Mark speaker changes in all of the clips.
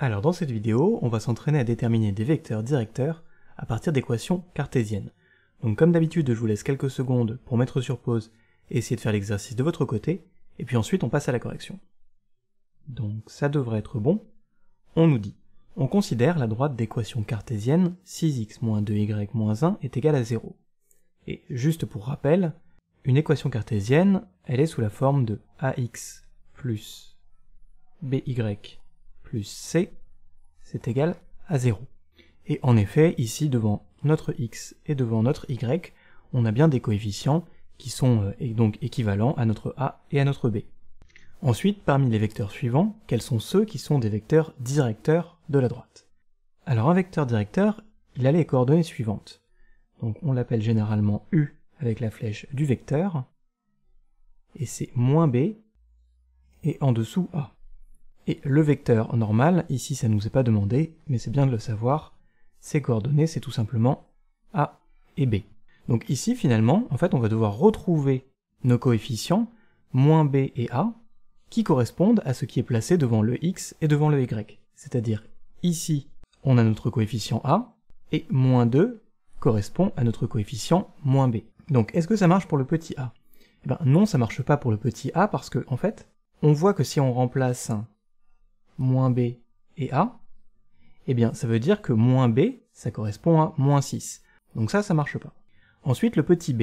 Speaker 1: Alors dans cette vidéo, on va s'entraîner à déterminer des vecteurs directeurs à partir d'équations cartésiennes. Donc comme d'habitude, je vous laisse quelques secondes pour mettre sur pause et essayer de faire l'exercice de votre côté, et puis ensuite on passe à la correction. Donc ça devrait être bon. On nous dit, on considère la droite d'équation cartésienne 6x 2y 1 est égale à 0. Et juste pour rappel, une équation cartésienne, elle est sous la forme de ax plus by plus c, c'est égal à 0. Et en effet, ici, devant notre x et devant notre y, on a bien des coefficients qui sont euh, donc équivalents à notre a et à notre b. Ensuite, parmi les vecteurs suivants, quels sont ceux qui sont des vecteurs directeurs de la droite Alors un vecteur directeur, il a les coordonnées suivantes. Donc on l'appelle généralement u avec la flèche du vecteur, et c'est moins b, et en dessous a. Et le vecteur normal, ici ça ne nous est pas demandé, mais c'est bien de le savoir, ses coordonnées c'est tout simplement A et B. Donc ici finalement, en fait on va devoir retrouver nos coefficients, moins B et A, qui correspondent à ce qui est placé devant le X et devant le Y. C'est-à-dire ici on a notre coefficient A, et moins 2 correspond à notre coefficient moins B. Donc est-ce que ça marche pour le petit a eh ben, Non, ça marche pas pour le petit a parce que, en fait, on voit que si on remplace moins b et a, eh bien ça veut dire que moins b, ça correspond à moins 6. Donc ça, ça marche pas. Ensuite, le petit b.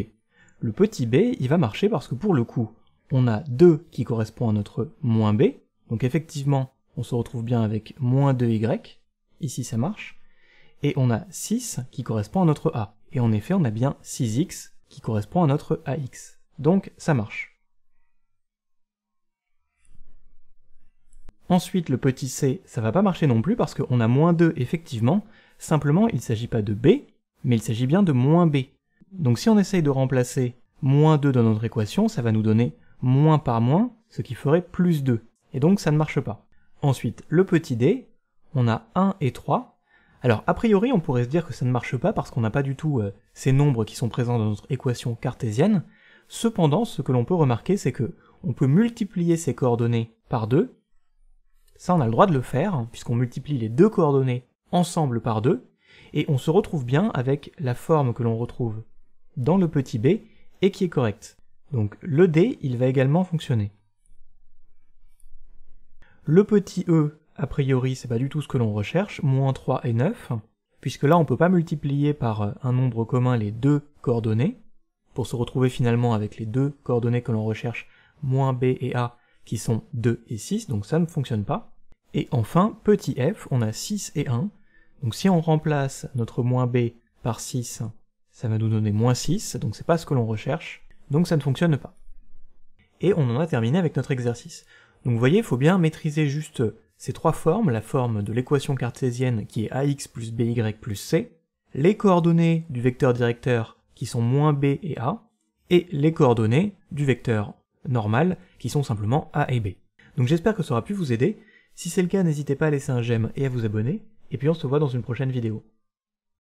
Speaker 1: Le petit b, il va marcher parce que pour le coup, on a 2 qui correspond à notre moins b, donc effectivement, on se retrouve bien avec moins 2y, ici ça marche, et on a 6 qui correspond à notre a. Et en effet, on a bien 6x qui correspond à notre ax. Donc ça marche. Ensuite, le petit c, ça va pas marcher non plus parce qu'on a moins 2 effectivement, simplement il s'agit pas de b, mais il s'agit bien de moins b. Donc si on essaye de remplacer moins 2 dans notre équation, ça va nous donner moins par moins, ce qui ferait plus 2. Et donc ça ne marche pas. Ensuite, le petit d, on a 1 et 3. Alors a priori, on pourrait se dire que ça ne marche pas parce qu'on n'a pas du tout euh, ces nombres qui sont présents dans notre équation cartésienne. Cependant, ce que l'on peut remarquer, c'est que on peut multiplier ces coordonnées par 2 ça, on a le droit de le faire, hein, puisqu'on multiplie les deux coordonnées ensemble par 2, et on se retrouve bien avec la forme que l'on retrouve dans le petit b et qui est correcte. Donc le d, il va également fonctionner. Le petit e, a priori, c'est pas du tout ce que l'on recherche, moins 3 et 9, puisque là on ne peut pas multiplier par un nombre commun les deux coordonnées, pour se retrouver finalement avec les deux coordonnées que l'on recherche, moins b et a, qui sont 2 et 6, donc ça ne fonctionne pas. Et enfin, petit f, on a 6 et 1, donc si on remplace notre moins b par 6, ça va nous donner moins 6, donc c'est pas ce que l'on recherche, donc ça ne fonctionne pas. Et on en a terminé avec notre exercice. Donc vous voyez, il faut bien maîtriser juste ces trois formes, la forme de l'équation cartésienne qui est ax plus by plus c, les coordonnées du vecteur directeur qui sont moins b et a, et les coordonnées du vecteur normales, qui sont simplement A et B. Donc j'espère que ça aura pu vous aider. Si c'est le cas, n'hésitez pas à laisser un j'aime et à vous abonner, et puis on se voit dans une prochaine vidéo.